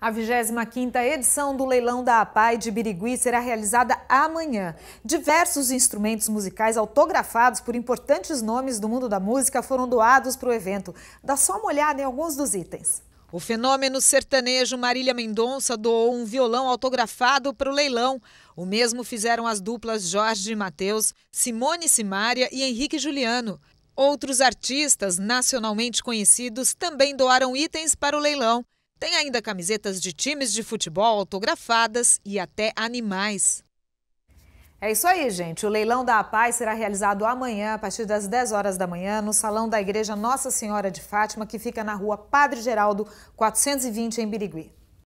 A 25ª edição do Leilão da APAI de Birigui será realizada amanhã. Diversos instrumentos musicais autografados por importantes nomes do mundo da música foram doados para o evento. Dá só uma olhada em alguns dos itens. O fenômeno sertanejo Marília Mendonça doou um violão autografado para o leilão. O mesmo fizeram as duplas Jorge e Matheus, Simone Simária e Henrique Juliano. Outros artistas nacionalmente conhecidos também doaram itens para o leilão. Tem ainda camisetas de times de futebol autografadas e até animais. É isso aí, gente. O leilão da paz será realizado amanhã, a partir das 10 horas da manhã, no salão da Igreja Nossa Senhora de Fátima, que fica na rua Padre Geraldo, 420, em Birigui.